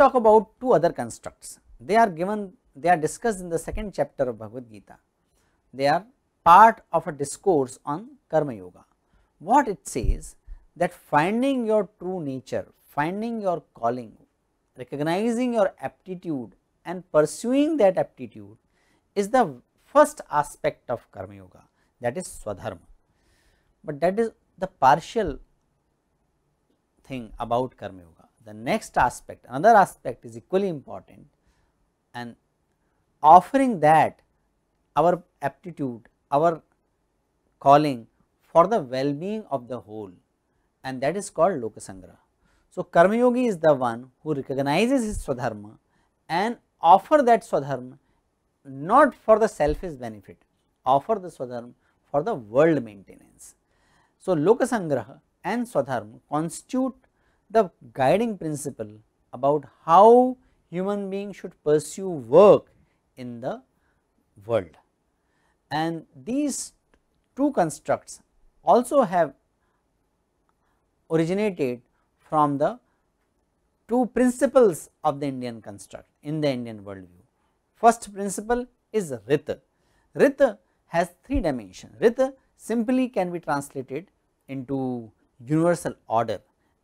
talk about two other constructs. They are given, they are discussed in the second chapter of Bhagavad Gita. They are part of a discourse on Karma Yoga. What it says that finding your true nature, finding your calling, recognizing your aptitude and pursuing that aptitude is the first aspect of Karma Yoga that is Swadharma. But that is the partial thing about Karma Yoga the next aspect another aspect is equally important and offering that our aptitude our calling for the well-being of the whole and that is called lokasangraha. So, karma yogi is the one who recognizes his swadharma and offer that swadharma not for the selfish benefit, offer the swadharma for the world maintenance. So, lokasangraha and swadharma constitute the guiding principle about how human beings should pursue work in the world. And these two constructs also have originated from the two principles of the Indian construct in the Indian worldview. First principle is Rita. Rita has three dimensions. Rita simply can be translated into universal order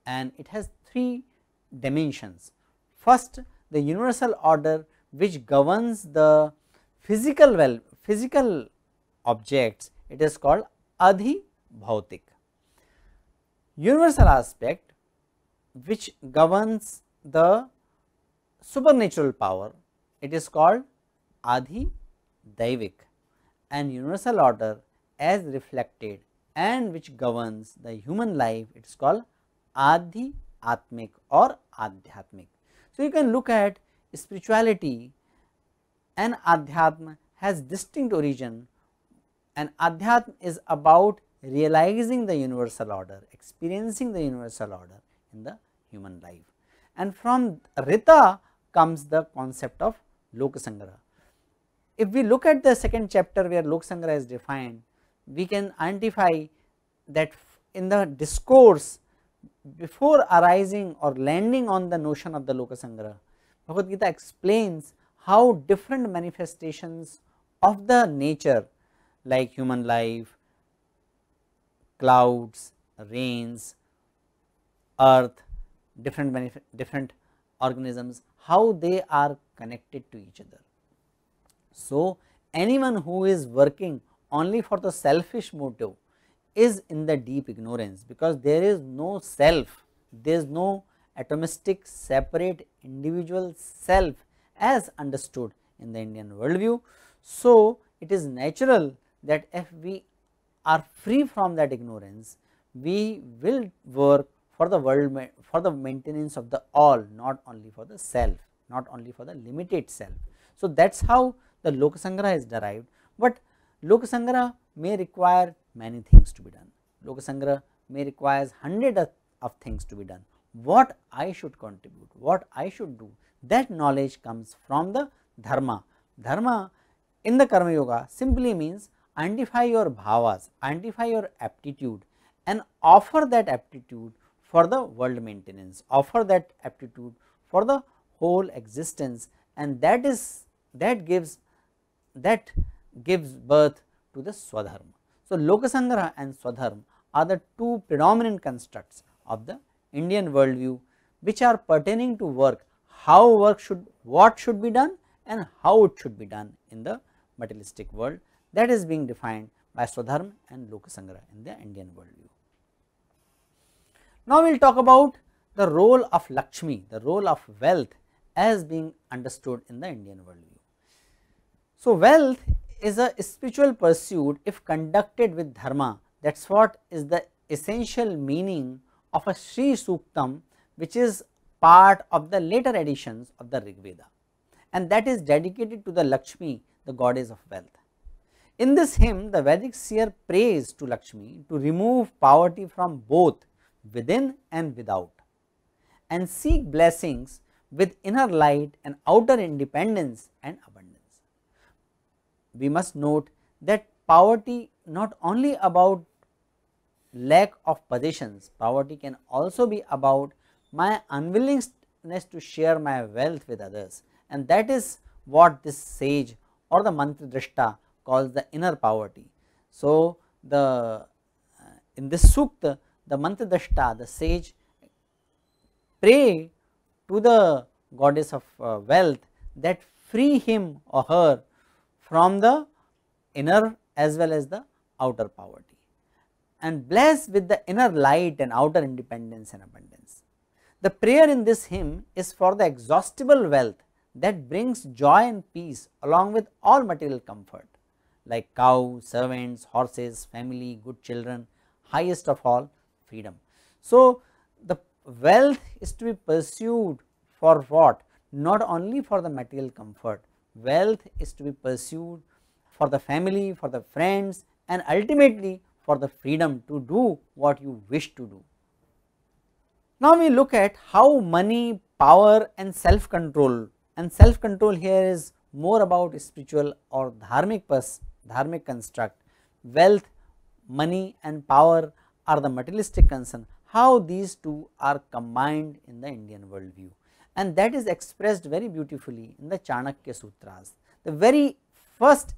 and it has three dimensions. First the universal order which governs the physical well physical objects it is called adhi bhautik. Universal aspect which governs the supernatural power it is called adhi daivik and universal order as reflected and which governs the human life it is called Adhi, Atmic or Adhyatmic. So, you can look at spirituality and Adhyatma has distinct origin and Adhyatma is about realizing the universal order, experiencing the universal order in the human life. And from Rita comes the concept of Lokasangra. If we look at the second chapter where Lokasangra is defined, we can identify that in the discourse before arising or landing on the notion of the lokasangra, Bhagavad Gita explains how different manifestations of the nature like human life, clouds, rains, earth, different different organisms, how they are connected to each other. So, anyone who is working only for the selfish motive is in the deep ignorance because there is no self, there is no atomistic separate individual self as understood in the Indian worldview. So, it is natural that if we are free from that ignorance, we will work for the world for the maintenance of the all not only for the self, not only for the limited self. So, that is how the Lokasangra is derived, but Lokasangra may require many things to be done. Lokasangra may requires hundred of, of things to be done. What I should contribute, what I should do, that knowledge comes from the dharma. Dharma in the karma yoga simply means identify your bhavas, identify your aptitude and offer that aptitude for the world maintenance, offer that aptitude for the whole existence and that is that gives that gives birth to the swadharma. So, Lokasangara and Swadharma are the two predominant constructs of the Indian worldview which are pertaining to work, how work should, what should be done and how it should be done in the materialistic world that is being defined by Swadharma and Lokasangara in the Indian worldview. Now, we will talk about the role of Lakshmi, the role of wealth as being understood in the Indian worldview. So, wealth is a spiritual pursuit if conducted with dharma. That is what is the essential meaning of a Sri Suktam which is part of the later editions of the Rig Veda and that is dedicated to the Lakshmi, the goddess of wealth. In this hymn, the Vedic seer prays to Lakshmi to remove poverty from both within and without and seek blessings with inner light and outer independence and abundance we must note that poverty not only about lack of possessions, poverty can also be about my unwillingness to share my wealth with others and that is what this sage or the mantra drishta calls the inner poverty. So, the uh, in this sukta the mantra drishta the sage pray to the goddess of uh, wealth that free him or her from the inner as well as the outer poverty and blessed with the inner light and outer independence and abundance. The prayer in this hymn is for the exhaustible wealth that brings joy and peace along with all material comfort like cow, servants, horses, family, good children, highest of all freedom. So, the wealth is to be pursued for what? Not only for the material comfort, wealth is to be pursued for the family, for the friends and ultimately for the freedom to do what you wish to do. Now we look at how money, power and self-control and self-control here is more about spiritual or dharmic, dharmic construct. Wealth, money and power are the materialistic concern, how these two are combined in the Indian worldview and that is expressed very beautifully in the Chanakya sutras. The very first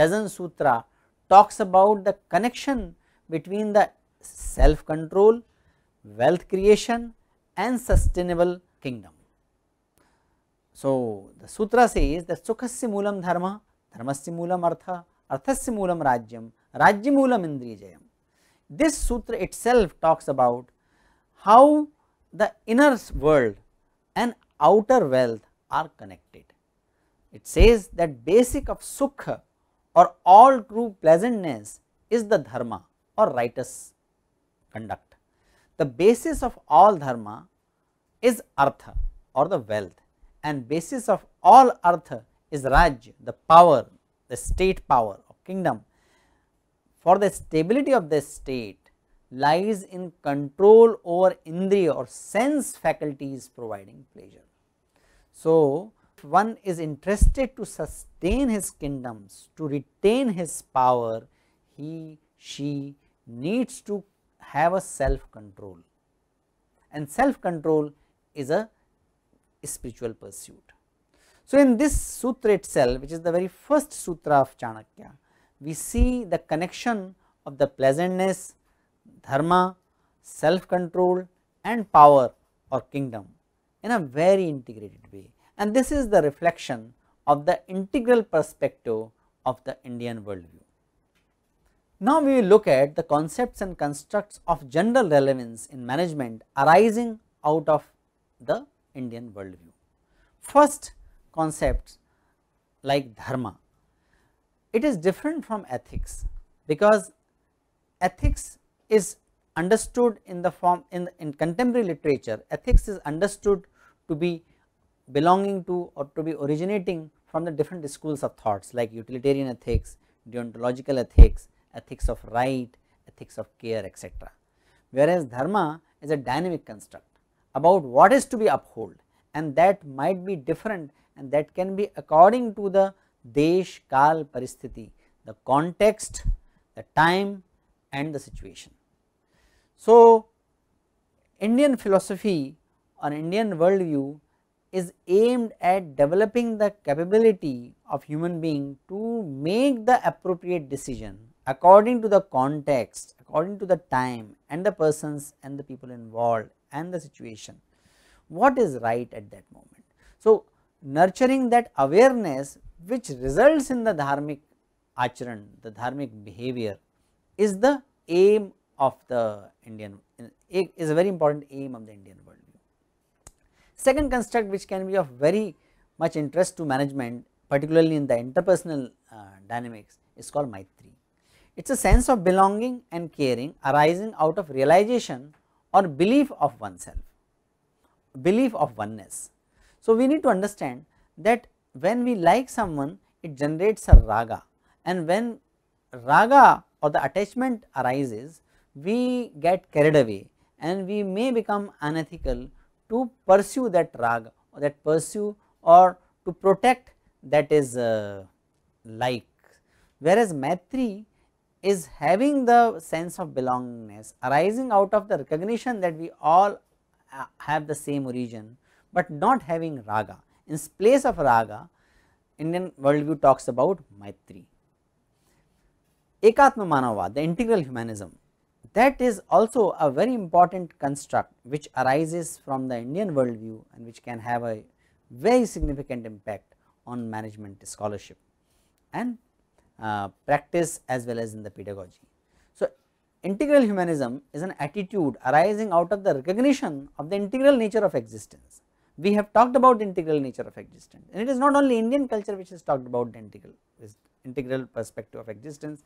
dozen sutra talks about the connection between the self control, wealth creation and sustainable kingdom. So, the sutra says that sukhasya moolam dharma, dharmasya moolam artha, arthasya rajyam, rajya moolam indriyajayam. This sutra itself talks about how the inner world and outer wealth are connected. It says that basic of sukha or all true pleasantness is the dharma or righteous conduct. The basis of all dharma is artha or the wealth and basis of all artha is raj, the power, the state power or kingdom. For the stability of the state, lies in control over indriya or sense faculties providing pleasure. So, if one is interested to sustain his kingdoms, to retain his power, he, she needs to have a self control and self control is a spiritual pursuit. So, in this sutra itself which is the very first sutra of Chanakya, we see the connection of the pleasantness dharma, self control and power or kingdom in a very integrated way and this is the reflection of the integral perspective of the Indian worldview. Now, we will look at the concepts and constructs of general relevance in management arising out of the Indian worldview. First concepts like dharma, it is different from ethics because ethics is understood in the form in, in contemporary literature ethics is understood to be belonging to or to be originating from the different schools of thoughts like utilitarian ethics, deontological ethics, ethics of right, ethics of care etc. Whereas dharma is a dynamic construct about what is to be upheld and that might be different and that can be according to the desh, kal, paristhiti, the context, the time and the situation. So, Indian philosophy or Indian worldview is aimed at developing the capability of human being to make the appropriate decision according to the context, according to the time and the persons and the people involved and the situation, what is right at that moment. So, nurturing that awareness which results in the dharmic acharan, the dharmic behavior is the aim of the Indian is a very important aim of the Indian worldview. Second construct which can be of very much interest to management particularly in the interpersonal uh, dynamics is called Maitri. It is a sense of belonging and caring arising out of realization or belief of oneself, belief of oneness. So, we need to understand that when we like someone it generates a raga and when raga or the attachment arises we get carried away and we may become unethical to pursue that raga or that pursue or to protect that is uh, like. Whereas Maitri is having the sense of belongingness arising out of the recognition that we all uh, have the same origin, but not having raga. In place of raga, Indian worldview talks about Maitri. Ekatma manava, the integral humanism that is also a very important construct which arises from the Indian worldview and which can have a very significant impact on management scholarship and uh, practice as well as in the pedagogy. So, integral humanism is an attitude arising out of the recognition of the integral nature of existence. We have talked about the integral nature of existence and it is not only Indian culture which has talked about the integral, integral perspective of existence.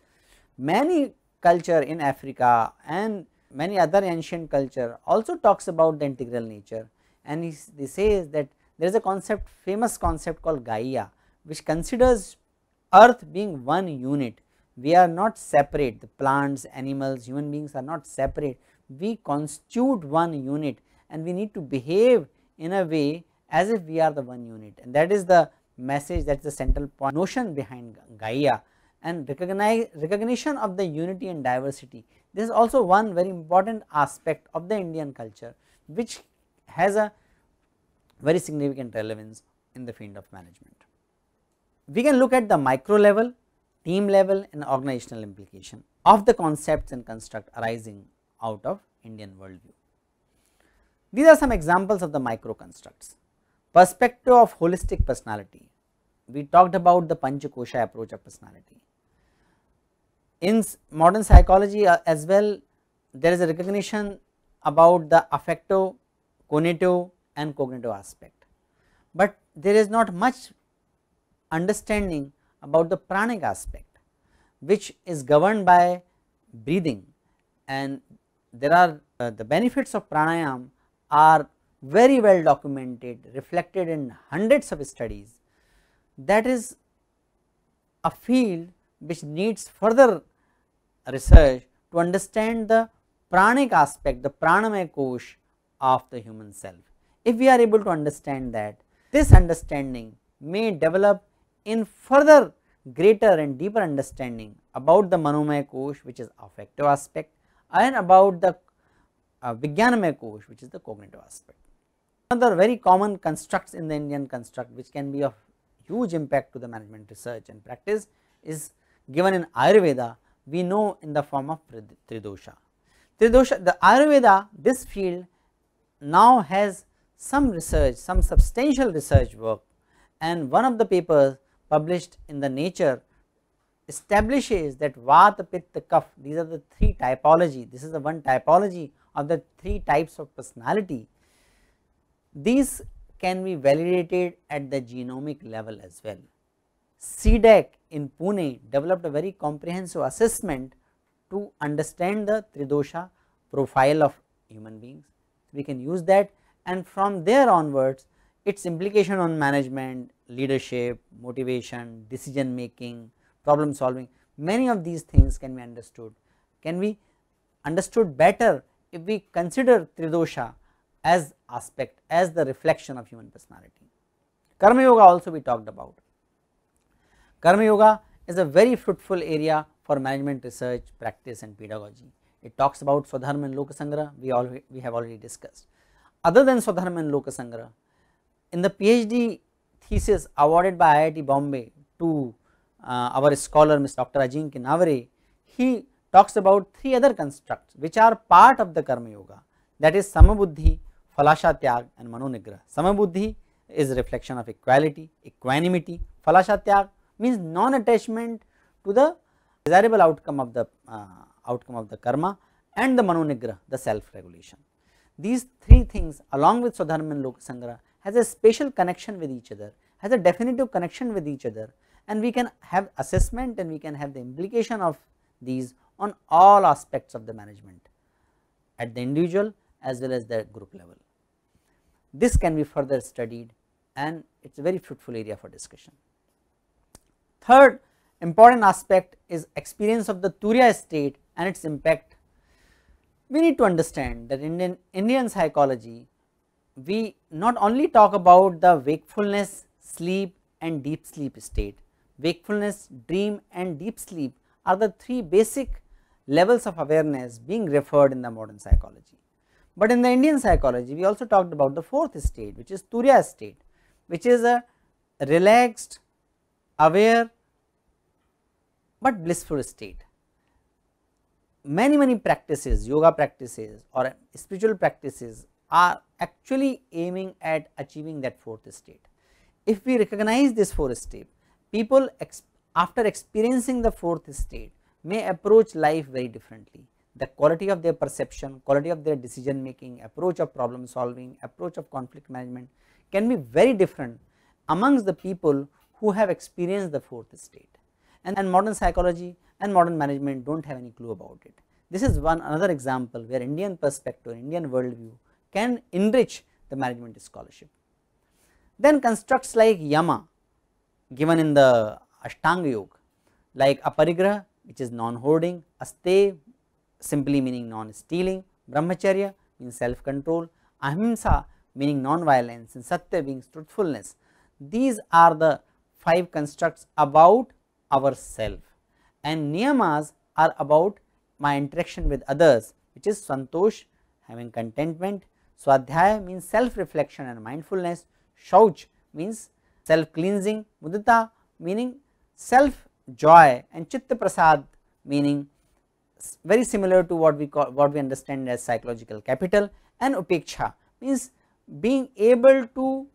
Many culture in Africa and many other ancient culture also talks about the integral nature and he, he says that there is a concept famous concept called Gaia which considers earth being one unit. We are not separate the plants, animals, human beings are not separate, we constitute one unit and we need to behave in a way as if we are the one unit and that is the message that is the central point notion behind Gaia and recognize recognition of the unity and diversity. This is also one very important aspect of the Indian culture which has a very significant relevance in the field of management. We can look at the micro level, team level and organizational implication of the concepts and construct arising out of Indian worldview. These are some examples of the micro constructs. Perspective of holistic personality, we talked about the Panchakosha approach of personality in modern psychology uh, as well there is a recognition about the affective, cognitive and cognitive aspect, but there is not much understanding about the pranic aspect which is governed by breathing and there are uh, the benefits of pranayam are very well documented reflected in hundreds of studies that is a field which needs further research to understand the pranic aspect, the pranamaya kosh of the human self. If we are able to understand that, this understanding may develop in further greater and deeper understanding about the manomaya kosh which is affective aspect and about the uh, vijnanamaya kosh which is the cognitive aspect. Another very common constructs in the Indian construct which can be of huge impact to the management research and practice is given in Ayurveda we know in the form of Tridosha. Tridosha, the Ayurveda, this field now has some research, some substantial research work and one of the papers published in the nature establishes that Vata, Pitta, Kapha, these are the three typology, this is the one typology of the three types of personality. These can be validated at the genomic level as well. CDEC in Pune developed a very comprehensive assessment to understand the Tridosha profile of human beings. We can use that and from there onwards its implication on management, leadership, motivation, decision making, problem solving many of these things can be understood, can be understood better if we consider Tridosha as aspect as the reflection of human personality. Karma Yoga also we talked about Karma Yoga is a very fruitful area for management research, practice and pedagogy. It talks about Swadharma and Lokasangra, we, all, we have already discussed. Other than Swadharma and Lokasangra, in the PhD thesis awarded by IIT Bombay to uh, our scholar Mr. Dr. Ajinkya Navare, he talks about three other constructs which are part of the Karma Yoga that is Samabuddhi, Falasha Tyag and Manonigra. Samabuddhi is reflection of equality, equanimity, Falasha Tyag means non-attachment to the desirable outcome of the uh, outcome of the karma and the manonigra the self-regulation. These three things along with Swadharma and Lokasangra has a special connection with each other, has a definitive connection with each other and we can have assessment and we can have the implication of these on all aspects of the management at the individual as well as the group level. This can be further studied and it is a very fruitful area for discussion. Third important aspect is experience of the Turiya state and its impact. We need to understand that in Indian, Indian psychology, we not only talk about the wakefulness, sleep and deep sleep state. Wakefulness, dream and deep sleep are the three basic levels of awareness being referred in the modern psychology. But in the Indian psychology, we also talked about the fourth state which is Turiya state, which is a relaxed aware but blissful state. Many, many practices, yoga practices or spiritual practices are actually aiming at achieving that fourth state. If we recognize this fourth state, people ex after experiencing the fourth state may approach life very differently. The quality of their perception, quality of their decision making, approach of problem solving, approach of conflict management can be very different amongst the people who have experienced the fourth state and, and modern psychology and modern management do not have any clue about it. This is one another example where Indian perspective, Indian worldview can enrich the management scholarship. Then constructs like Yama given in the Ashtanga Yoga like Aparigraha which is non-hoarding, Aste simply meaning non-stealing, Brahmacharya means self-control, Ahimsa meaning non-violence and Satya being truthfulness. These are the five constructs about ourself and niyamas are about my interaction with others which is santosh having contentment, swadhyaya means self reflection and mindfulness, shauch means self cleansing, mudita meaning self joy and chitta prasad meaning very similar to what we call what we understand as psychological capital and upeksha means being able to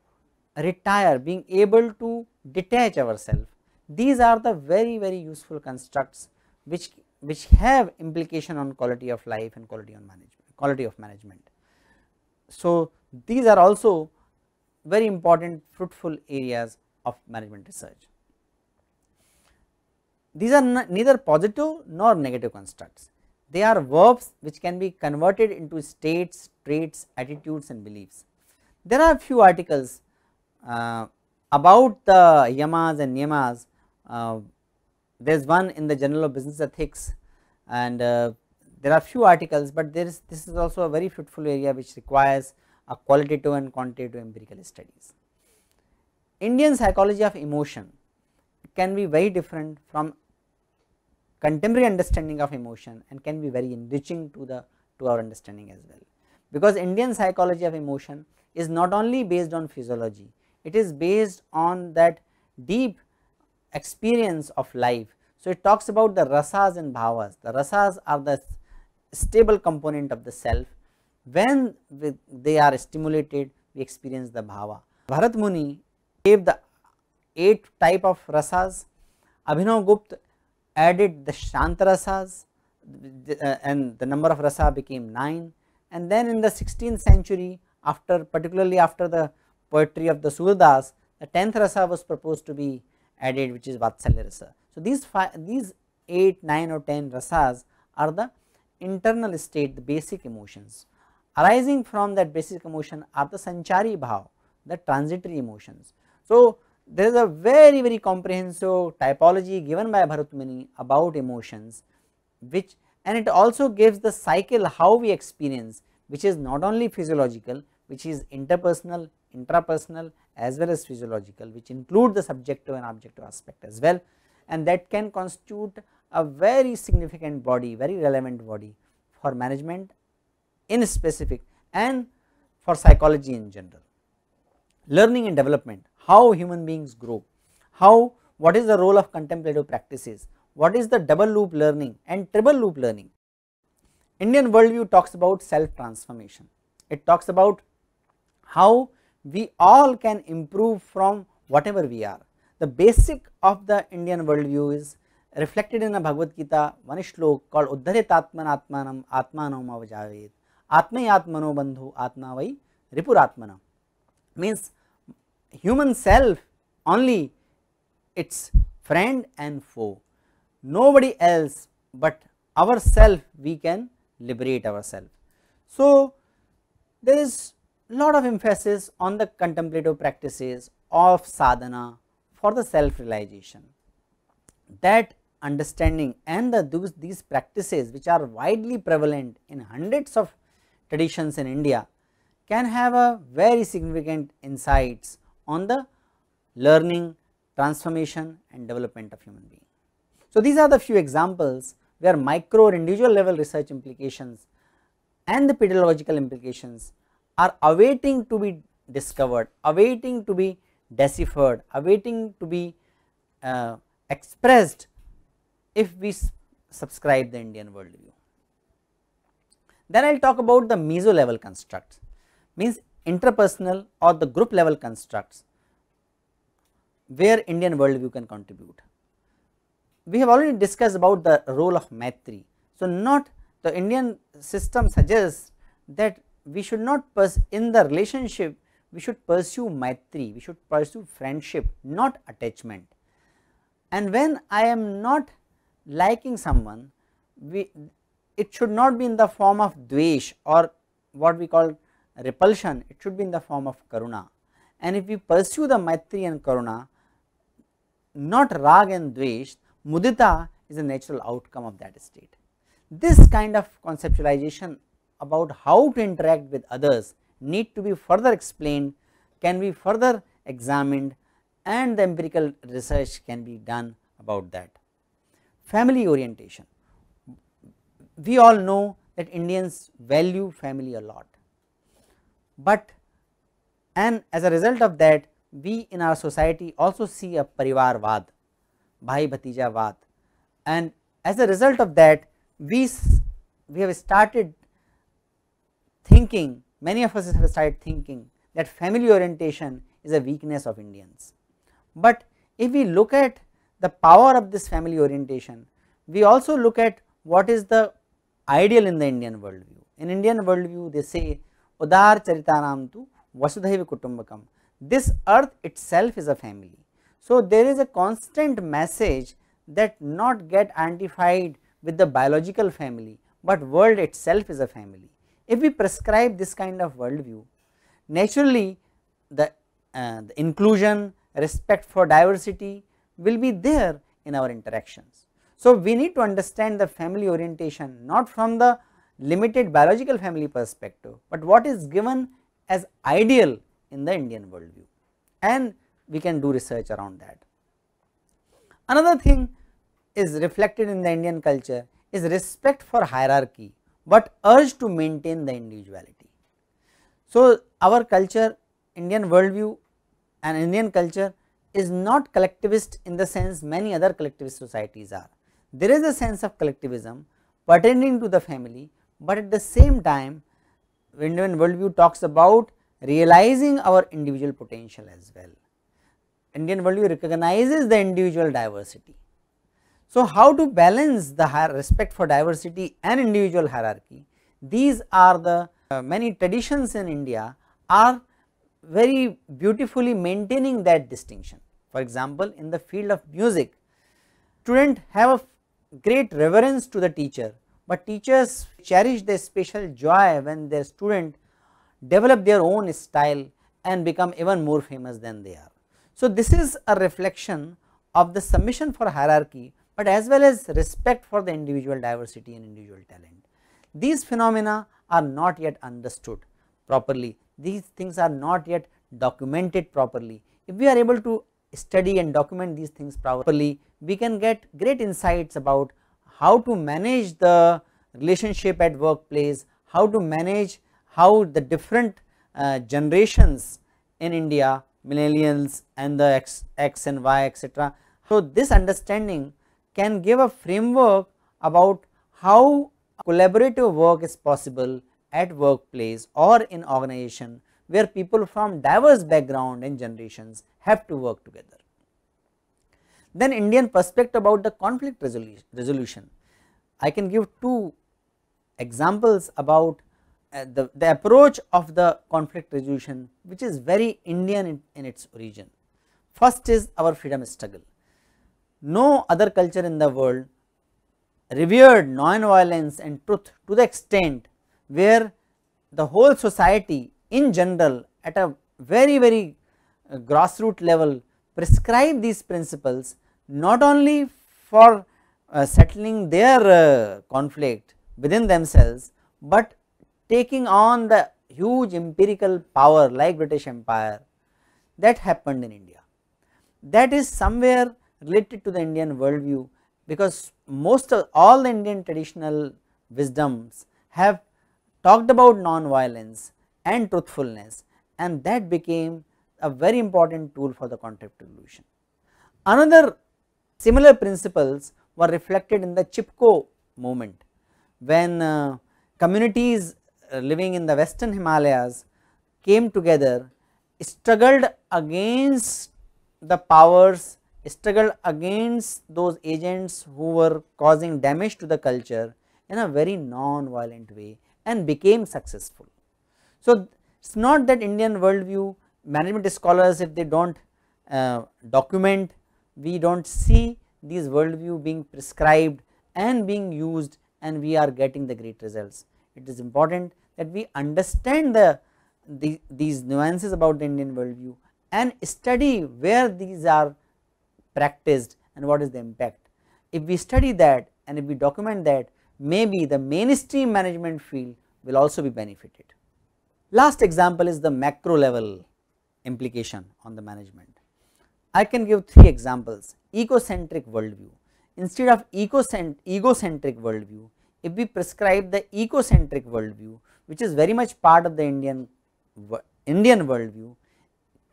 retire, being able to detach ourselves. These are the very very useful constructs which which have implication on quality of life and quality on management quality of management. So, these are also very important fruitful areas of management research. These are neither positive nor negative constructs, they are verbs which can be converted into states, traits, attitudes and beliefs. There are a few articles uh, about the yamas and niyamas, uh, there is one in the Journal of Business Ethics and uh, there are few articles, but there is this is also a very fruitful area which requires a qualitative and quantitative empirical studies. Indian psychology of emotion can be very different from contemporary understanding of emotion and can be very enriching to the to our understanding as well. Because Indian psychology of emotion is not only based on physiology, it is based on that deep experience of life. So, it talks about the rasas and bhavas, the rasas are the stable component of the self, when they are stimulated we experience the bhava. Bharat Muni gave the 8 type of rasas, Abhinav Gupta added the Shanta rasas uh, and the number of rasa became 9 and then in the 16th century after particularly after the poetry of the Surdas, the 10th rasa was proposed to be added which is Vatsalya rasa. So, these five, these 8, 9 or 10 rasas are the internal state, the basic emotions. Arising from that basic emotion are the sanchari bhav, the transitory emotions. So, there is a very very comprehensive typology given by Bharatmani about emotions which and it also gives the cycle how we experience which is not only physiological which is interpersonal intrapersonal as well as physiological which include the subjective and objective aspect as well and that can constitute a very significant body, very relevant body for management in specific and for psychology in general. Learning and development, how human beings grow, how what is the role of contemplative practices, what is the double loop learning and triple loop learning. Indian worldview talks about self transformation, it talks about how we all can improve from whatever we are. The basic of the Indian worldview is reflected in a Bhagavad Gita one shlok called Uddharit Atman Atmanam Atmanam Avajavet Atmay Atmano Bandhu Atmavai Ripur means human self only its friend and foe nobody else but ourself we can liberate ourselves. So, there is lot of emphasis on the contemplative practices of sadhana for the self realization. That understanding and the, those, these practices which are widely prevalent in hundreds of traditions in India can have a very significant insights on the learning, transformation and development of human being. So, these are the few examples where micro or individual level research implications and the pedagogical implications are awaiting to be discovered, awaiting to be deciphered, awaiting to be uh, expressed if we subscribe the Indian worldview. Then I will talk about the meso level constructs means interpersonal or the group level constructs where Indian worldview can contribute. We have already discussed about the role of Maitri. So, not the Indian system suggests that we should not in the relationship we should pursue maitri, we should pursue friendship not attachment. And when I am not liking someone, we, it should not be in the form of dvesh or what we call repulsion, it should be in the form of karuna. And if we pursue the maitri and karuna, not rag and dvesh, mudita is a natural outcome of that state. This kind of conceptualization about how to interact with others need to be further explained, can be further examined and the empirical research can be done about that. Family orientation, we all know that Indians value family a lot, but and as a result of that we in our society also see a parivarvad, bhai bhatija vad and as a result of that we, we have started thinking, many of us have started thinking that family orientation is a weakness of Indians. But if we look at the power of this family orientation, we also look at what is the ideal in the Indian worldview. In Indian worldview, they say Udar Charitaramtu Vasudhaiva Kutumbakam. This earth itself is a family. So, there is a constant message that not get identified with the biological family, but world itself is a family. If we prescribe this kind of worldview, naturally the, uh, the inclusion, respect for diversity will be there in our interactions. So, we need to understand the family orientation not from the limited biological family perspective, but what is given as ideal in the Indian worldview and we can do research around that. Another thing is reflected in the Indian culture is respect for hierarchy but urge to maintain the individuality. So, our culture Indian worldview and Indian culture is not collectivist in the sense many other collectivist societies are. There is a sense of collectivism pertaining to the family, but at the same time Indian worldview talks about realizing our individual potential as well. Indian worldview recognizes the individual diversity so, how to balance the respect for diversity and individual hierarchy? These are the uh, many traditions in India are very beautifully maintaining that distinction. For example, in the field of music, students have a great reverence to the teacher, but teachers cherish their special joy when their student develop their own style and become even more famous than they are. So, this is a reflection of the submission for hierarchy but as well as respect for the individual diversity and individual talent. These phenomena are not yet understood properly, these things are not yet documented properly. If we are able to study and document these things properly, we can get great insights about how to manage the relationship at workplace, how to manage how the different uh, generations in India, millennials and the X, X and Y etc. So, this understanding can give a framework about how collaborative work is possible at workplace or in organization where people from diverse background and generations have to work together. Then Indian perspective about the conflict resolution. I can give two examples about uh, the, the approach of the conflict resolution which is very Indian in, in its origin. First is our freedom struggle. No other culture in the world revered non-violence and truth to the extent where the whole society in general at a very very uh, grassroots level prescribe these principles not only for uh, settling their uh, conflict within themselves, but taking on the huge empirical power like British Empire that happened in India. That is somewhere related to the Indian worldview because most of all the Indian traditional wisdoms have talked about non-violence and truthfulness and that became a very important tool for the concept evolution. Another similar principles were reflected in the Chipko movement when uh, communities uh, living in the western Himalayas came together struggled against the powers struggled against those agents who were causing damage to the culture in a very non-violent way and became successful. So, it is not that Indian worldview management scholars if they do not uh, document, we do not see these worldview being prescribed and being used and we are getting the great results. It is important that we understand the, the these nuances about the Indian worldview and study where these are practiced and what is the impact. If we study that and if we document that maybe the mainstream management field will also be benefited. Last example is the macro level implication on the management. I can give three examples ecocentric worldview instead of egocentric worldview if we prescribe the ecocentric worldview which is very much part of the Indian Indian worldview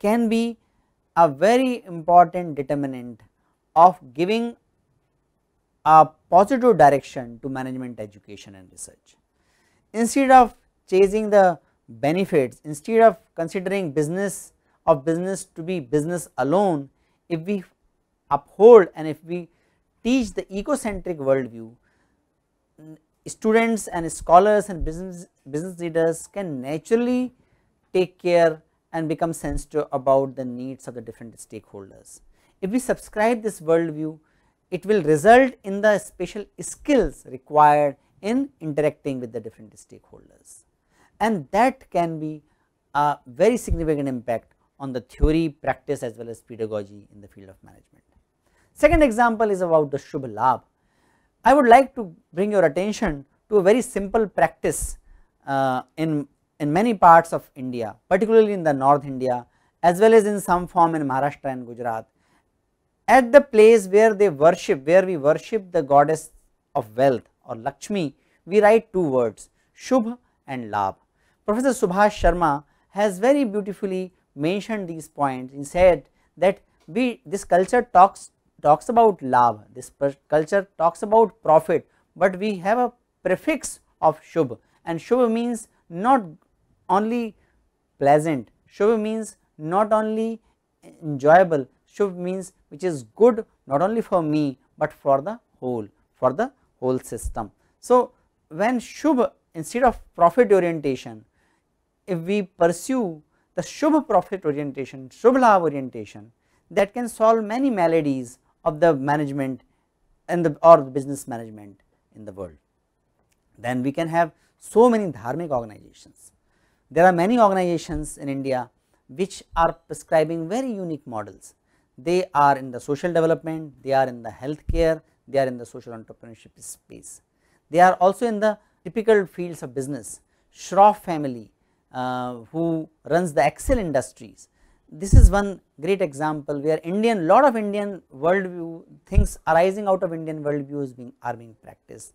can be a very important determinant of giving a positive direction to management education and research. Instead of chasing the benefits, instead of considering business of business to be business alone, if we uphold and if we teach the ecocentric worldview, students and scholars and business, business leaders can naturally take care and become sensitive about the needs of the different stakeholders. If we subscribe this worldview, it will result in the special skills required in interacting with the different stakeholders and that can be a very significant impact on the theory, practice as well as pedagogy in the field of management. Second example is about the Shubh Lab. I would like to bring your attention to a very simple practice uh, in in many parts of India, particularly in the North India as well as in some form in Maharashtra and Gujarat, at the place where they worship, where we worship the goddess of wealth or Lakshmi, we write two words, Shubh and Labh. Professor Subhash Sharma has very beautifully mentioned these points. He said that we, this culture talks, talks about Labh, this culture talks about profit, but we have a prefix of Shubh and Shubh means not only pleasant, Shubh means not only enjoyable, Shubh means which is good not only for me, but for the whole, for the whole system. So, when Shubh instead of profit orientation, if we pursue the Shubh profit orientation, Shubh orientation that can solve many maladies of the management and the or business management in the world. Then we can have so many dharmic organizations. There are many organizations in India which are prescribing very unique models. They are in the social development, they are in the healthcare, they are in the social entrepreneurship space. They are also in the typical fields of business. Shroff family uh, who runs the Excel industries. This is one great example where Indian lot of Indian worldview things arising out of Indian worldview being are being practiced.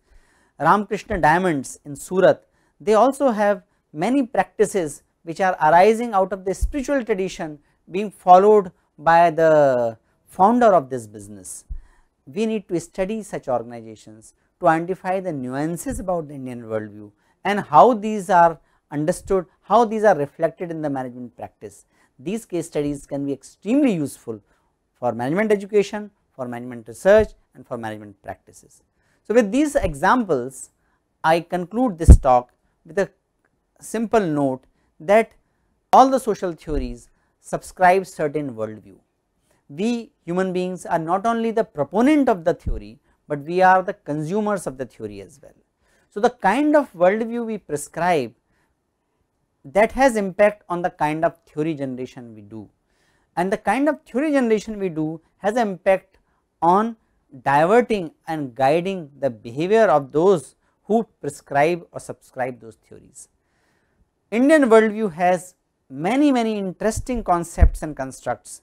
Ramkrishna Diamonds in Surat, they also have many practices which are arising out of the spiritual tradition being followed by the founder of this business. We need to study such organizations to identify the nuances about the Indian worldview and how these are understood, how these are reflected in the management practice. These case studies can be extremely useful for management education, for management research and for management practices. So, with these examples, I conclude this talk with a simple note that all the social theories subscribe certain worldview. We human beings are not only the proponent of the theory, but we are the consumers of the theory as well. So, the kind of worldview we prescribe that has impact on the kind of theory generation we do and the kind of theory generation we do has impact on diverting and guiding the behavior of those who prescribe or subscribe those theories. Indian worldview has many many interesting concepts and constructs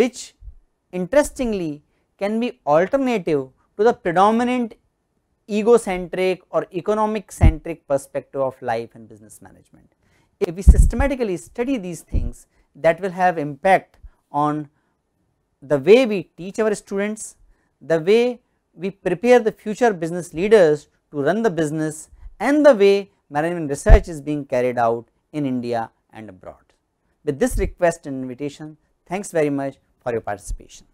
which interestingly can be alternative to the predominant egocentric or economic centric perspective of life and business management. If we systematically study these things that will have impact on the way we teach our students, the way we prepare the future business leaders to run the business and the way management research is being carried out in India and abroad. With this request and invitation, thanks very much for your participation.